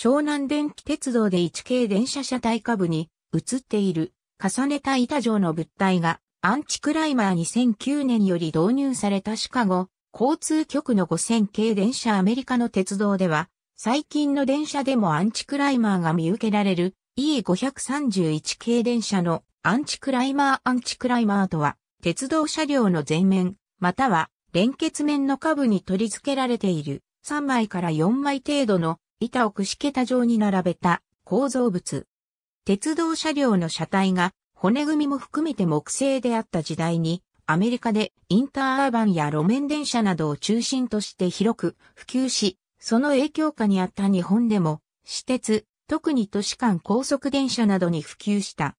湘南電気鉄道で1系電車車体下部に映っている重ねた板状の物体がアンチクライマー2009年より導入されたシカゴ交通局の5000系電車アメリカの鉄道では最近の電車でもアンチクライマーが見受けられる E531 系電車のアンチクライマーアンチクライマーとは鉄道車両の前面または連結面の下部に取り付けられている3枚から4枚程度の板を串桁状に並べた構造物。鉄道車両の車体が骨組みも含めて木製であった時代に、アメリカでインターアーバンや路面電車などを中心として広く普及し、その影響下にあった日本でも、私鉄、特に都市間高速電車などに普及した。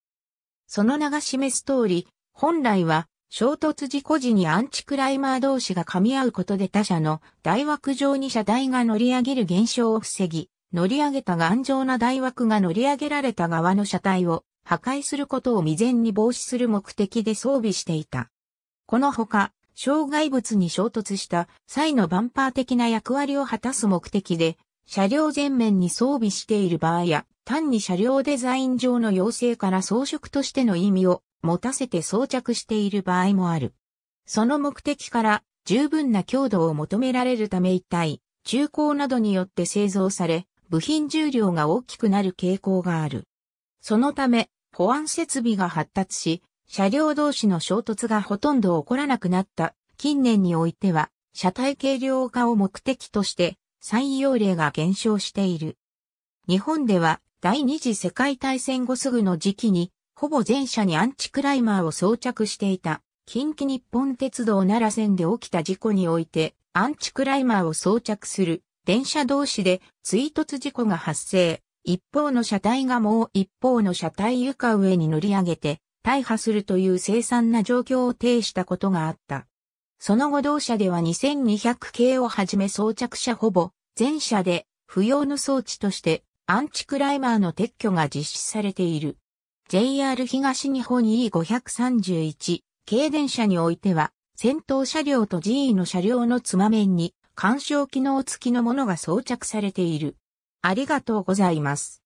その名が示す通り、本来は衝突事故時にアンチクライマー同士が噛み合うことで他社の台枠上に車台が乗り上げる現象を防ぎ、乗り上げた頑丈な台枠が乗り上げられた側の車体を破壊することを未然に防止する目的で装備していた。このほか、障害物に衝突した際のバンパー的な役割を果たす目的で、車両前面に装備している場合や、単に車両デザイン上の要請から装飾としての意味を持たせて装着している場合もある。その目的から十分な強度を求められるため一体、中高などによって製造され、部品重量が大きくなる傾向がある。そのため、保安設備が発達し、車両同士の衝突がほとんど起こらなくなった近年においては、車体軽量化を目的として、採用例が減少している。日本では第二次世界大戦後すぐの時期にほぼ全車にアンチクライマーを装着していた、近畿日本鉄道奈良線で起きた事故において、アンチクライマーを装着する電車同士で追突事故が発生。一方の車体がもう一方の車体床上に乗り上げて大破するという凄惨な状況を呈したことがあった。その後同社では2200系をはじめ装着車ほぼ全車で不要の装置としてアンチクライマーの撤去が実施されている。JR 東日本 E531 軽電車においては、先頭車両と G の車両のつま面に、干渉機能付きのものが装着されている。ありがとうございます。